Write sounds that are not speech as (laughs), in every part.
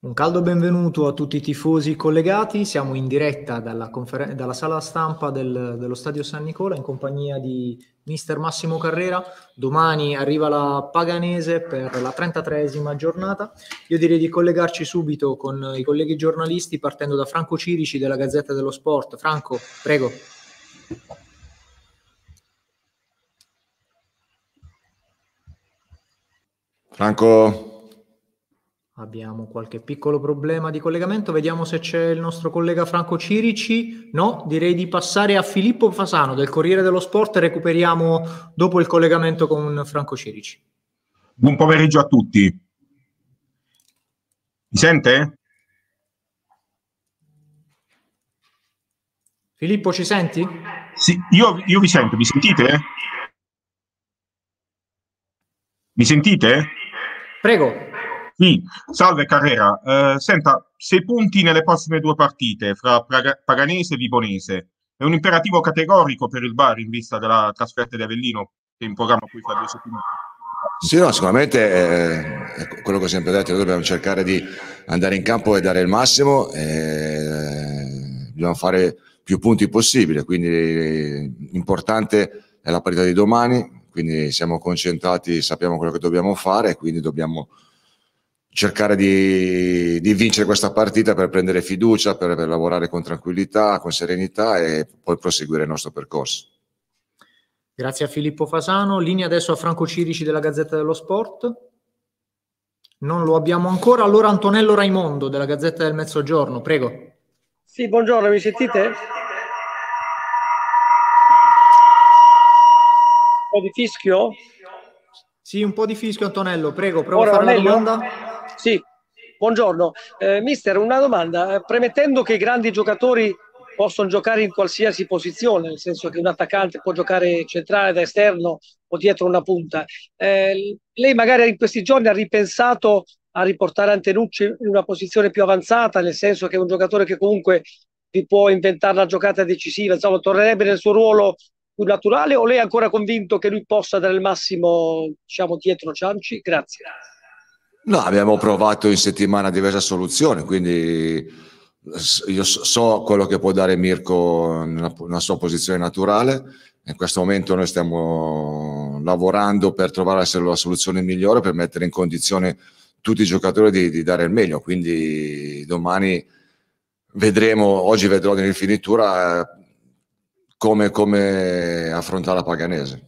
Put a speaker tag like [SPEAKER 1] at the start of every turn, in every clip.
[SPEAKER 1] Un caldo benvenuto a tutti i tifosi collegati, siamo in diretta dalla, conferen- dalla sala stampa del, dello Stadio San Nicola in compagnia di mister Massimo Carrera. Domani arriva la Paganese per la 33esima giornata. Io direi di collegarci subito con i colleghi giornalisti partendo da Franco Cirici della Gazzetta dello Sport. Franco, prego.
[SPEAKER 2] Franco,
[SPEAKER 1] Abbiamo qualche piccolo problema di collegamento, vediamo se c'è il nostro collega Franco Cirici. No, direi di passare a Filippo Fasano del Corriere dello Sport, recuperiamo dopo il collegamento con Franco Cirici.
[SPEAKER 3] Buon pomeriggio a tutti. Mi
[SPEAKER 2] sente?
[SPEAKER 1] Filippo, ci
[SPEAKER 3] senti? Sì, io, io vi sento, mi sentite? Mi sentite? Prego. Sì, mm, salve Carrera. Eh, senta, sei punti nelle prossime due partite fra Praga- Paganese e Vibonese. È un imperativo categorico per il Bari in vista della trasferta di Avellino che è in programma qui fra due settimane.
[SPEAKER 2] Sì, no, sicuramente eh, quello che ho sempre detto, noi dobbiamo cercare di andare in campo e dare il massimo, eh, dobbiamo fare più punti possibile, quindi eh, importante è la parità di domani, quindi siamo concentrati, sappiamo quello che dobbiamo fare, quindi dobbiamo cercare di, di, vincere questa partita per prendere fiducia, per, per, lavorare con tranquillità, con serenità e poi proseguire il nostro percorso.
[SPEAKER 1] Grazie a Filippo Fasano. Linea adesso a Franco Cirici della Gazzetta dello Sport. Non lo abbiamo ancora. Allora Antonello Raimondo della Gazzetta del Mezzogiorno, prego. Sì, buongiorno, mi sentite? Un po' di fischio? Sì, un po' di fischio Antonello, prego, prova a fare Antonello? la domanda. Sì, buongiorno. Eh, mister, una domanda. Eh, premettendo che i grandi giocatori possono giocare in qualsiasi posizione, nel senso che un attaccante può giocare centrale, da esterno o dietro una punta, eh, lei magari in questi giorni ha ripensato a riportare Antenucci in una posizione più avanzata, nel senso che è un giocatore che comunque vi può inventare la giocata decisiva, insomma, tornerebbe nel suo ruolo più naturale o lei è ancora convinto che lui possa dare il massimo diciamo, dietro Cianci? Grazie.
[SPEAKER 2] No, abbiamo provato in settimana diverse soluzioni, quindi io so quello che può dare Mirko nella, sua posizione naturale. In questo momento noi stiamo lavorando per trovare la soluzione migliore per mettere in condizione tutti i giocatori di, di dare il meglio. Quindi domani vedremo, oggi vedrò nell'infinitura eh, come, come affrontare la Paganese.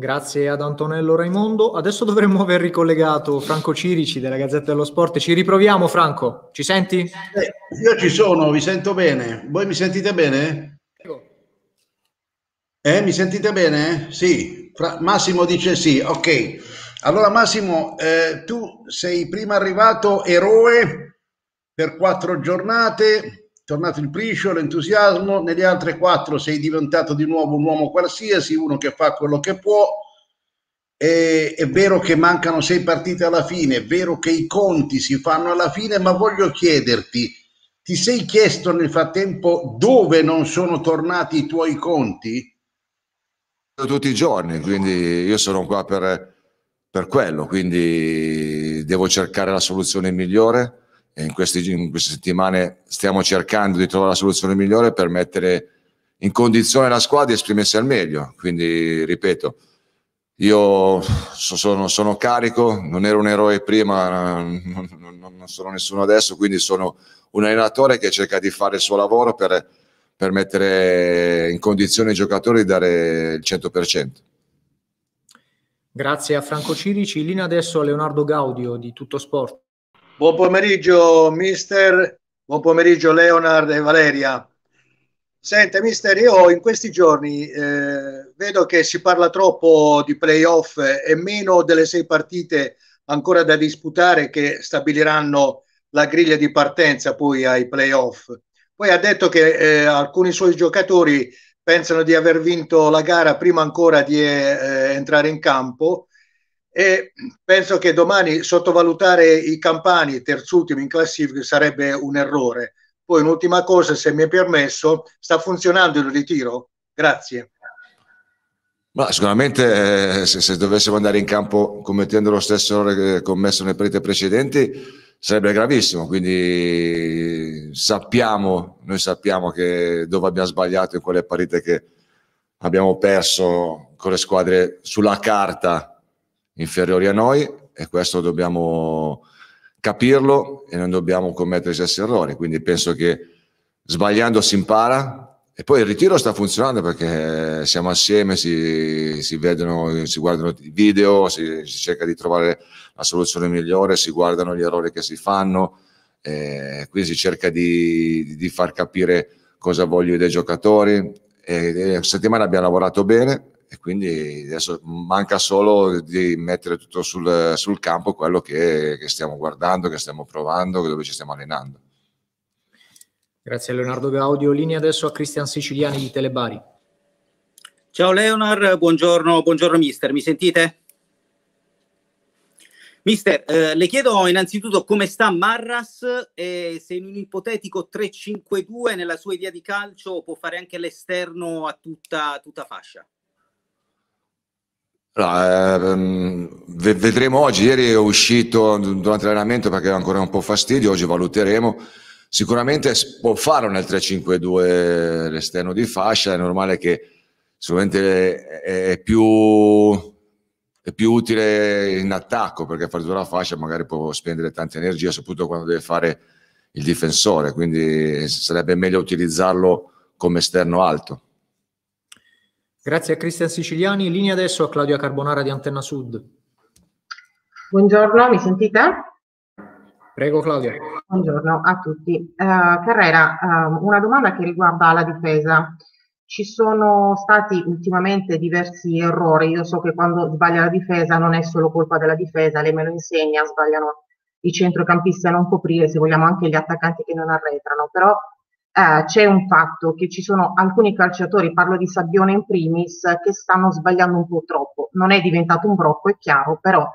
[SPEAKER 1] Grazie ad Antonello Raimondo. Adesso dovremmo aver ricollegato Franco Cirici della Gazzetta dello Sport. Ci riproviamo,
[SPEAKER 3] Franco. Ci senti? Eh, io ci sono, vi sento bene. Voi mi sentite bene? Prego. Eh, mi sentite bene? Sì. Fra- Massimo dice sì. Ok. Allora, Massimo, eh, tu sei prima arrivato
[SPEAKER 2] eroe per quattro giornate, tornato il priscio, l'entusiasmo, nelle altre quattro sei diventato di nuovo un uomo qualsiasi, uno che fa quello che può. E, è vero che mancano sei partite alla fine, è vero che i conti si fanno alla fine, ma voglio chiederti, ti sei chiesto nel frattempo dove non sono tornati i tuoi conti? Tutti i giorni, quindi io sono qua per, per quello, quindi devo cercare la soluzione migliore in, questi, in queste settimane stiamo cercando di trovare la soluzione migliore per mettere in condizione la squadra di esprimersi al meglio. Quindi, ripeto, io sono, sono carico, non ero un eroe prima, non, non, non, sono nessuno adesso, quindi sono un allenatore che cerca di fare il suo lavoro per, per mettere in condizione i giocatori di dare il 100%.
[SPEAKER 1] Grazie a Franco Cirici. Lina adesso a Leonardo Gaudio di Tutto Sport. Buon pomeriggio, mister. Buon pomeriggio, Leonard e Valeria. Senta, mister, io in questi giorni eh, vedo che si parla troppo di playoff e meno delle sei partite ancora da disputare che stabiliranno la griglia di partenza poi ai playoff. Poi ha detto che eh, alcuni suoi giocatori pensano di aver vinto la gara prima ancora di eh, entrare in campo e penso che domani sottovalutare i campani terzultimi in classifica sarebbe un errore. Poi un'ultima cosa, se mi è permesso, sta funzionando il ritiro? Grazie.
[SPEAKER 2] Ma sicuramente eh, se, se, dovessimo andare in campo commettendo lo stesso errore commesso nelle partite precedenti sarebbe gravissimo, quindi sappiamo, noi sappiamo che dove abbiamo sbagliato in quelle partite che abbiamo perso con le squadre sulla carta inferiori a noi e questo dobbiamo capirlo e non dobbiamo commettere gli stessi errori. Quindi penso che sbagliando si impara e poi il ritiro sta funzionando perché siamo assieme, si, si vedono, si guardano i video, si, si, cerca di trovare la soluzione migliore, si guardano gli errori che si fanno, eh, qui si cerca di, di far capire cosa voglio dei giocatori. E, e settimana abbiamo lavorato bene, e quindi adesso manca solo di mettere tutto sul, sul campo quello che, che, stiamo guardando, che stiamo provando, dove ci stiamo allenando.
[SPEAKER 1] Grazie Leonardo Gaudio. Linea adesso a Cristian Siciliani di Telebari. Ciao Leonard, buongiorno, buongiorno mister, mi sentite? Mister, eh, le chiedo innanzitutto come sta Marras e se in un ipotetico 3-5-2 nella sua idea di calcio può fare anche l'esterno a tutta, tutta fascia.
[SPEAKER 2] Allora, ehm, vedremo oggi, ieri è uscito durante l'allenamento perché era ancora un po' fastidio, oggi valuteremo. Sicuramente può fare un 3-5-2 l'esterno di fascia, è normale che sicuramente è più, è più utile in attacco perché fare tutta la fascia magari può spendere tanta energia, soprattutto quando deve fare il difensore, quindi sarebbe meglio utilizzarlo come esterno alto.
[SPEAKER 1] Grazie a Cristian Siciliani. Linea adesso a Claudia Carbonara di Antenna Sud.
[SPEAKER 3] Buongiorno, mi sentite?
[SPEAKER 1] Prego Claudia. Buongiorno a tutti. Uh, eh, Carrera, uh, ehm, una domanda che riguarda la difesa. Ci sono stati ultimamente diversi errori. Io so che quando sbaglia la difesa non è solo colpa della difesa, lei me lo insegna, sbagliano i centrocampisti a non coprire, se vogliamo anche gli attaccanti che non arretrano, però eh, c'è un fatto che ci sono alcuni calciatori, parlo di Sabbione in primis, che stanno sbagliando un po' troppo. Non è diventato un brocco, è chiaro, però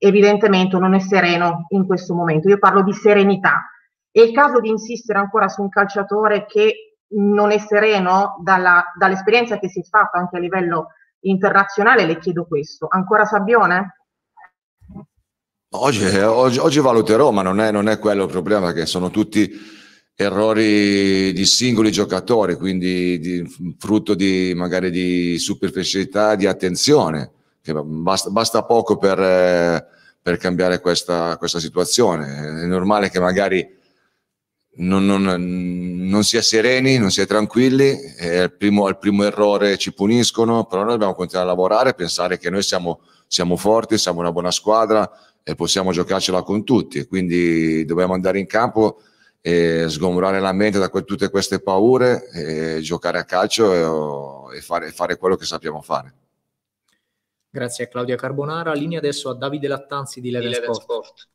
[SPEAKER 1] evidentemente non è sereno in questo momento. Io parlo di serenità. È il caso di insistere ancora su un calciatore che non è sereno dalla, dall'esperienza che si è fatta anche a livello internazionale? Le chiedo questo. Ancora
[SPEAKER 3] Sabbione?
[SPEAKER 2] Oggi, eh, oggi, oggi valuterò, ma non è, non è quello il problema, che sono tutti errori di singoli giocatori, quindi di, frutto di magari di superficialità, di attenzione, che basta, basta poco per, eh, per cambiare questa, questa, situazione. È normale che magari non, non, non si è sereni, non si è tranquilli, al primo, primo, errore ci puniscono, però noi dobbiamo continuare a lavorare, pensare che noi siamo, siamo forti, siamo una buona squadra e possiamo giocarcela con tutti, quindi dobbiamo andare in campo sgombrare la mente da que- tutte queste paure, e giocare a calcio e, e, fare, fare quello che sappiamo fare.
[SPEAKER 1] Grazie a Claudia Carbonara. Linea adesso a Davide Lattanzi di Level Sport. Sport.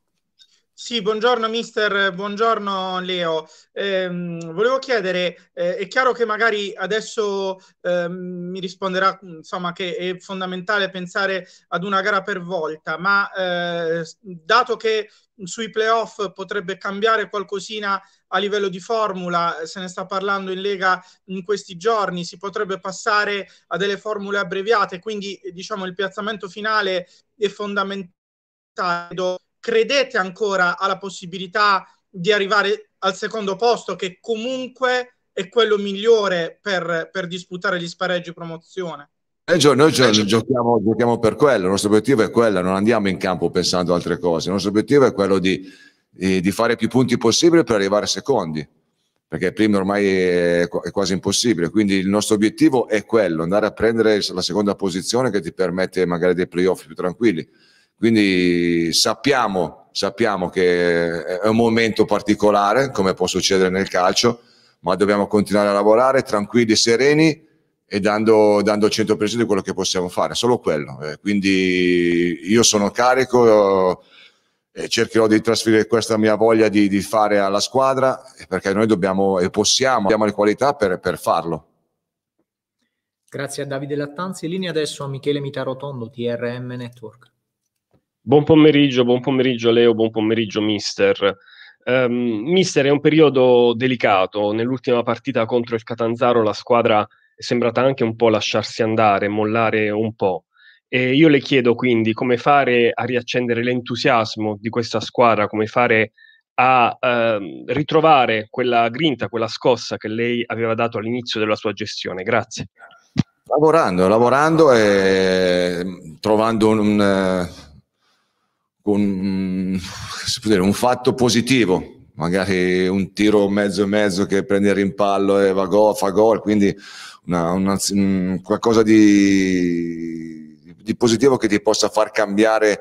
[SPEAKER 1] Sì, buongiorno mister, buongiorno Leo. Eh, volevo chiedere, eh, è chiaro che magari adesso eh, mi risponderà insomma, che è fondamentale pensare ad una gara per volta, ma eh, dato che sui playoff potrebbe cambiare qualcosina a livello di formula, se ne sta parlando in Lega in questi giorni, si potrebbe passare a delle formule abbreviate, quindi diciamo il piazzamento finale è fondamentale credete ancora alla possibilità di arrivare al secondo posto, che comunque è quello migliore per, per disputare gli spareggi promozione?
[SPEAKER 2] Eh, noi eh, giochiamo, giochiamo, per quello, il nostro obiettivo è quello, non andiamo in campo pensando a altre cose, il nostro obiettivo è quello di, di fare più punti possibile per arrivare secondi, perché prima ormai è, quasi impossibile, quindi il nostro obiettivo è quello, andare a prendere la seconda posizione che ti permette magari dei playoff più tranquilli quindi sappiamo, sappiamo che è un momento particolare, come può succedere nel calcio, ma dobbiamo continuare a lavorare tranquilli, sereni e dando, dando il 100% di quello che possiamo fare, solo quello. Eh, quindi io sono carico eh, e cercherò di trasferire questa mia voglia di, di fare alla squadra perché noi dobbiamo e possiamo, abbiamo le qualità per, per farlo.
[SPEAKER 1] Grazie a Davide Lattanzi. Linea adesso a Michele Mitarotondo, TRM Network. Buon pomeriggio, buon pomeriggio Leo, buon pomeriggio mister. Um, mister, è un periodo delicato. Nell'ultima partita contro il Catanzaro la squadra è sembrata anche un po' lasciarsi andare, mollare un po'. E io le chiedo quindi come fare a riaccendere l'entusiasmo di questa squadra, come fare a uh, ritrovare quella grinta, quella scossa che lei aveva dato all'inizio della sua gestione. Grazie.
[SPEAKER 2] Lavorando, lavorando e trovando un... Uh con mm, (laughs) un fatto positivo, magari un tiro mezzo e mezzo che prende il rimpallo e va gol, fa gol, quindi una, una, mm, qualcosa di, di, positivo che ti possa far cambiare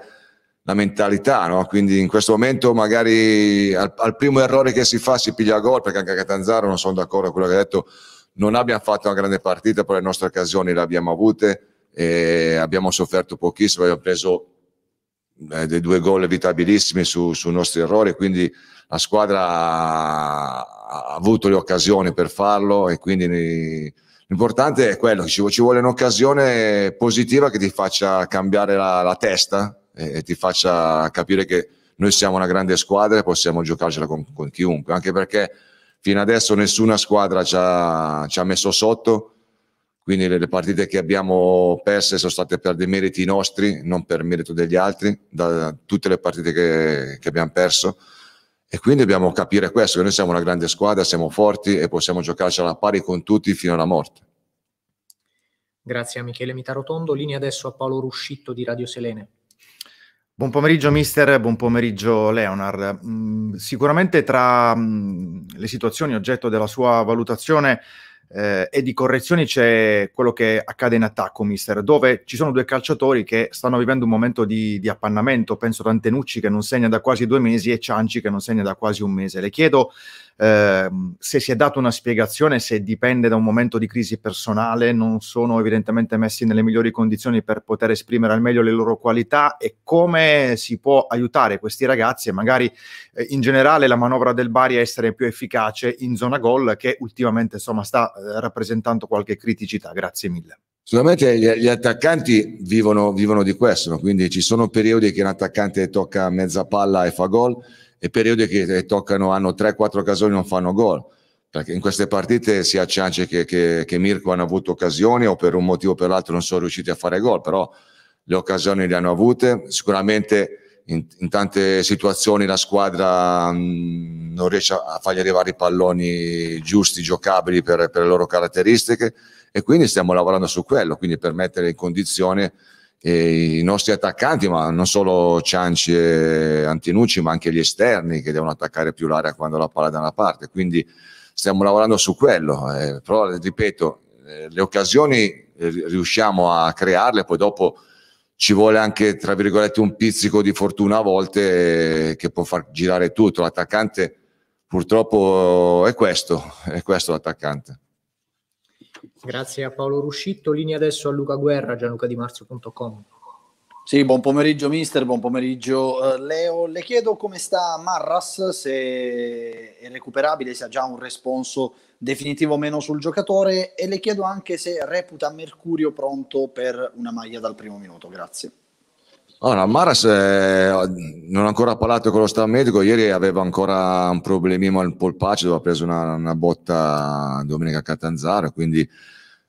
[SPEAKER 2] la mentalità. No? Quindi in questo momento magari al, al, primo errore che si fa si piglia gol, perché anche a Catanzaro non sono d'accordo con quello che ha detto, non abbiamo fatto una grande partita, però le nostre occasioni le abbiamo avute, e abbiamo sofferto pochissimo, abbiamo preso eh, dei due gol evitabilissimi su, su nostri errori, quindi la squadra ha avuto le occasioni per farlo e quindi l'importante è quello, ci, ci vuole un'occasione positiva che ti faccia cambiare la, la testa e, e, ti faccia capire che noi siamo una grande squadra e possiamo giocarcela con, con chiunque, anche perché fino adesso nessuna squadra ci ha, ci ha messo sotto quindi le, le partite che abbiamo perse sono state per dei meriti nostri, non per merito degli altri, da tutte le partite che, che abbiamo perso. E quindi dobbiamo capire questo, che noi siamo una grande squadra, siamo forti e possiamo giocarci alla pari con tutti fino alla morte.
[SPEAKER 1] Grazie a Michele Mitarotondo. Linea adesso a Paolo Ruscitto di Radio Selene. Buon pomeriggio mister, buon pomeriggio Leonard. Mm, sicuramente tra mm, le situazioni oggetto della sua valutazione eh, e di correzioni c'è quello che accade in attacco, mister, dove ci sono due calciatori che stanno vivendo un momento di, di appannamento, penso ad Antenucci che non segna da quasi due mesi e Cianci che non segna da quasi un mese. Le chiedo Ehm, se si è data una spiegazione, se dipende da un momento di crisi personale, non sono evidentemente messi nelle migliori condizioni per poter esprimere al meglio le loro qualità e come si può aiutare questi ragazzi e magari eh, in generale la manovra del Bari a essere più efficace in zona gol che ultimamente insomma sta eh, rappresentando
[SPEAKER 2] qualche criticità. Grazie mille. Sicuramente gli, gli attaccanti vivono, vivono, di questo, no? quindi ci sono periodi che un attaccante tocca mezza palla e fa gol e periodi che eh, toccano, hanno 3-4 occasioni e non fanno gol. Perché in queste partite sia Ciance che, che, che Mirko hanno avuto occasioni o per un motivo o per l'altro non sono riusciti a fare gol, però le occasioni le hanno avute. Sicuramente in, in tante situazioni la squadra mh, mm, non riesce a fargli arrivare i palloni giusti, giocabili per, per le loro caratteristiche e quindi stiamo lavorando su quello, quindi per mettere in condizione i nostri attaccanti, ma non solo Cianci e Antinucci, ma anche gli esterni che devono attaccare più l'area quando la palla è da una parte. Quindi stiamo lavorando su quello. Eh, però, ripeto, eh, le occasioni eh, riusciamo a crearle, poi dopo ci vuole anche, tra virgolette, un pizzico di fortuna a volte eh, che può far girare tutto. L'attaccante purtroppo è questo, è questo l'attaccante.
[SPEAKER 1] Grazie a Paolo Ruscitto. Linea adesso a Luca Guerra, gianlucadimarzio.com. Sì, buon pomeriggio mister, buon pomeriggio uh, Leo. Le chiedo come sta Marras, se è recuperabile, se ha già un responso definitivo o meno sul giocatore e le chiedo anche se reputa Mercurio pronto per una maglia dal primo minuto. Grazie.
[SPEAKER 2] Allora, Maras eh, non ha ancora parlato con lo staff medico, ieri aveva ancora un problemino al polpaccio, aveva preso una, una botta domenica a Catanzaro, quindi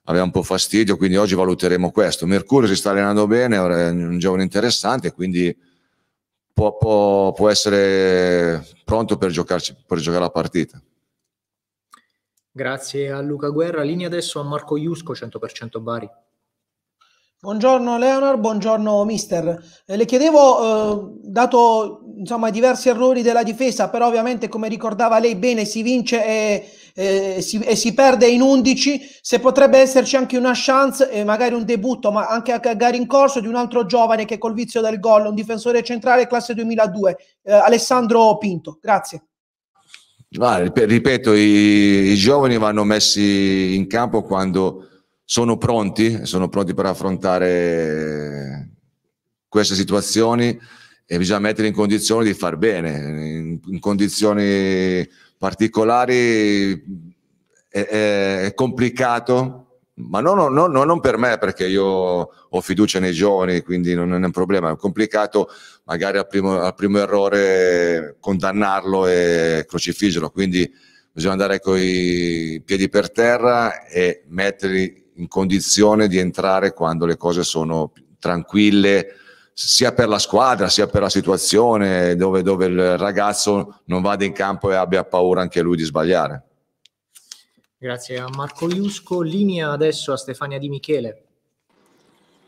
[SPEAKER 2] aveva un po' fastidio, quindi oggi valuteremo questo. Mercurio si sta allenando bene, è un giovane interessante, quindi può, può, può essere pronto per, giocarci, per giocare la partita.
[SPEAKER 1] Grazie a Luca Guerra, linea adesso a Marco Iusco, 100% Bari. Buongiorno Leonard, buongiorno mister. Eh, le chiedevo, eh, dato insomma, i diversi errori della difesa, però ovviamente come ricordava lei bene si vince e, e, si, e si, perde in 11, se potrebbe esserci anche una chance e magari un debutto, ma anche a gara in corso di un altro giovane che col vizio del gol, un difensore centrale classe 2002, eh, Alessandro Pinto. Grazie.
[SPEAKER 2] No, ripeto, i, i giovani vanno messi in campo quando sono pronti, sono pronti per affrontare queste situazioni e bisogna metterli in condizione di far bene, in, in condizioni particolari è, è, complicato, ma non, non, non, per me perché io ho fiducia nei giovani, quindi non, non è un problema, è complicato magari al primo, al primo errore condannarlo e crocifiggerlo, quindi bisogna andare con i piedi per terra e metterli in condizione di entrare quando le cose sono tranquille, sia per la squadra, sia per la situazione dove, dove il ragazzo non vada in campo e abbia paura anche lui di sbagliare.
[SPEAKER 1] Grazie a Marco Iusco. Linea adesso a Stefania Di Michele,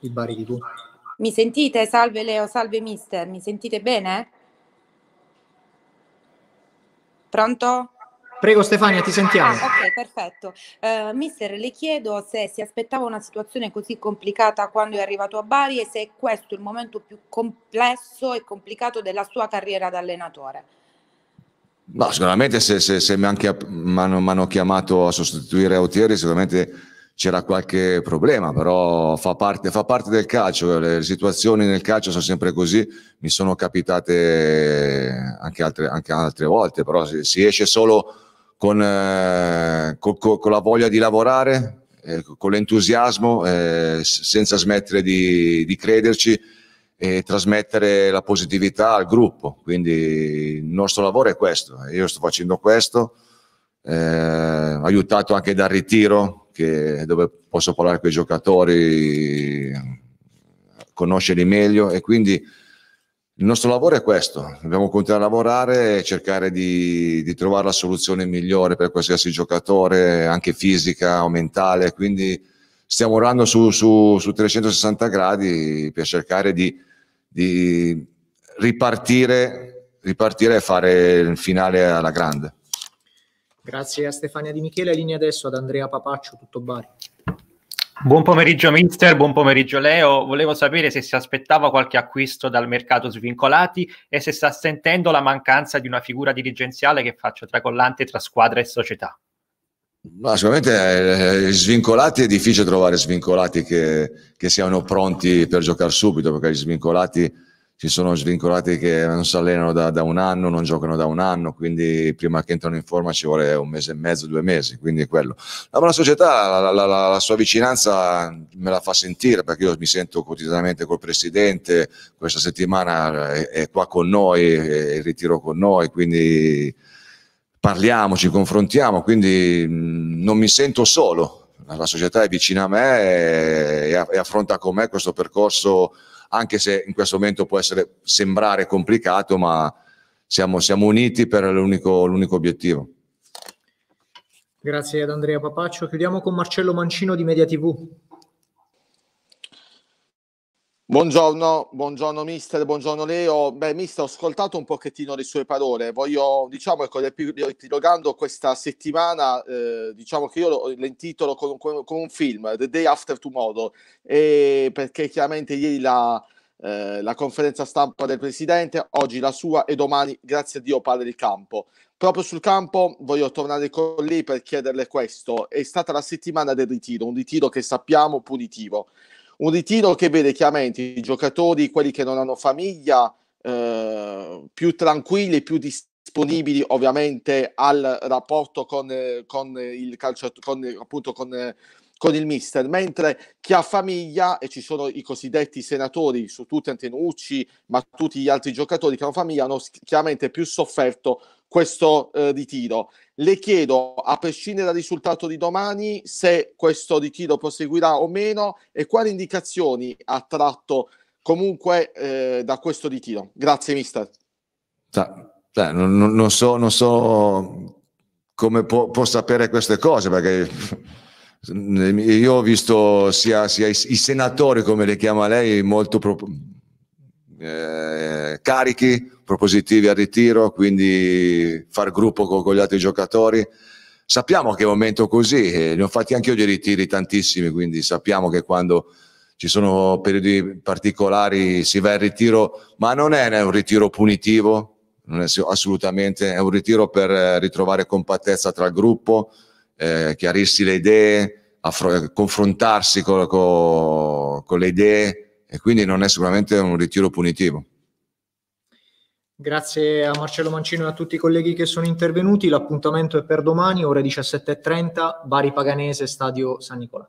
[SPEAKER 1] il Bari di Tu. Mi sentite? Salve Leo, salve mister, mi sentite bene? Pronto? Prego Stefania, ti ah, sentiamo. Ah, ok, perfetto. Uh, mister, le chiedo se si aspettava una situazione così complicata quando è arrivato a Bari e se è questo il momento più complesso e complicato della sua carriera da allenatore.
[SPEAKER 2] No, sicuramente se, se, se mi hanno chiamato a sostituire Autieri, sicuramente c'era qualche problema, però fa parte, fa parte, del calcio, le situazioni nel calcio sono sempre così, mi sono capitate anche altre, anche altre volte, però si, si esce solo con, eh, con, con la voglia di lavorare, eh, con l'entusiasmo, eh, senza smettere di, di, crederci e trasmettere la positività al gruppo. Quindi il nostro lavoro è questo, io sto facendo questo, eh, aiutato anche dal ritiro, che, dove posso parlare con i giocatori, conoscerli meglio e quindi il nostro lavoro è questo, dobbiamo continuare a lavorare e cercare di, di trovare la soluzione migliore per qualsiasi giocatore, anche fisica o mentale, quindi stiamo lavorando su, su, su 360 gradi per cercare di, di ripartire, ripartire e fare il finale alla grande.
[SPEAKER 1] Grazie a Stefania Di Michele, linea adesso ad Andrea Papaccio, tutto Bari. Buon pomeriggio mister, buon pomeriggio Leo. Volevo sapere se si aspettava qualche acquisto dal mercato svincolati e se sta sentendo la mancanza di una figura dirigenziale che faccia tracollante tra squadra e società.
[SPEAKER 2] No, sicuramente eh, svincolati è difficile trovare svincolati che, che siano pronti per giocare subito perché gli svincolati si sono svincolati che non si allenano da, da, un anno, non giocano da un anno, quindi prima che entrano in forma ci vuole un mese e mezzo, due mesi, quindi è quello. La società, la, la, la, la, sua vicinanza me la fa sentire perché io mi sento quotidianamente col presidente, questa settimana è, è qua con noi, è in ritiro con noi, quindi parliamo, ci confrontiamo, quindi non mi sento solo. La società è vicina a me e, e affronta con me questo percorso anche se in questo momento può essere, sembrare complicato, ma siamo, siamo uniti per l'unico, l'unico obiettivo.
[SPEAKER 1] Grazie ad Andrea Papaccio. Chiudiamo con Marcello Mancino di Media TV.
[SPEAKER 3] Buongiorno, buongiorno mister, buongiorno Leo. Beh, mister, ho ascoltato un pochettino le sue parole. Voglio, diciamo, ecco, riepilogando questa settimana, eh, diciamo che io l'intitolo con, con, con, un film, The Day After Tomorrow, e perché chiaramente ieri la, eh, la conferenza stampa del presidente, oggi la sua e domani, grazie a Dio, parla del campo. Proprio sul campo voglio tornare con lei per chiederle questo. È stata la settimana del ritiro, un ritiro che sappiamo punitivo un ritiro che vede chiaramente i giocatori, quelli che non hanno famiglia, eh, più tranquilli, più disponibili ovviamente al rapporto con, eh, con il calciatore, con, appunto con eh, con il mister, mentre chi ha famiglia, e ci sono i cosiddetti senatori su tutti Antenucci, ma tutti gli altri giocatori che hanno famiglia, hanno chiaramente più sofferto questo eh, ritiro. Le chiedo, a prescindere dal risultato di domani, se questo ritiro proseguirà o meno e quali indicazioni ha tratto comunque eh, da questo ritiro. Grazie, mister.
[SPEAKER 2] Cioè, cioè, non, non, so, non so come può, può sapere queste cose perché io ho visto sia, sia i, i, senatori, come le chiama lei, molto pro, eh, carichi, propositivi al ritiro, quindi far gruppo con, con gli altri giocatori. Sappiamo che è un momento così, eh, ne ho fatti anche io di ritiri tantissimi, quindi sappiamo che quando ci sono periodi particolari si va in ritiro, ma non è un ritiro punitivo, non è assolutamente, è un ritiro per eh, ritrovare compattezza tra il gruppo, eh, chiarirsi le idee, affro- confrontarsi con, con, con le idee e quindi non è sicuramente un ritiro punitivo.
[SPEAKER 1] Grazie a Marcello Mancino e a tutti i colleghi che sono intervenuti. L'appuntamento è per domani, ore 17.30, Bari Paganese, Stadio San Nicolò.